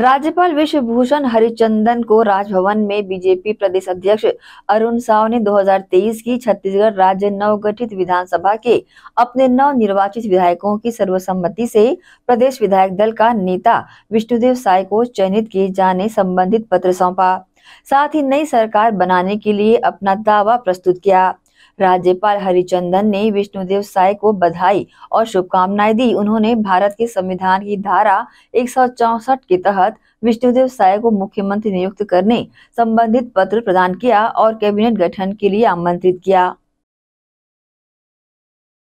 राज्यपाल विश्वभूषण हरिचंदन को राजभवन में बीजेपी प्रदेश अध्यक्ष अरुण साव ने 2023 की छत्तीसगढ़ राज्य नवगठित विधानसभा के अपने नव निर्वाचित विधायकों की सर्वसम्मति से प्रदेश विधायक दल का नेता विष्णुदेव साय को चयनित किए जाने संबंधित पत्र सौंपा साथ ही नई सरकार बनाने के लिए अपना दावा प्रस्तुत किया राज्यपाल हरिचंदन ने विष्णुदेव साय को बधाई और शुभकामनाएं दी उन्होंने भारत के संविधान की धारा एक के तहत विष्णुदेव साय को मुख्यमंत्री नियुक्त करने संबंधित पत्र प्रदान किया और कैबिनेट गठन के लिए आमंत्रित किया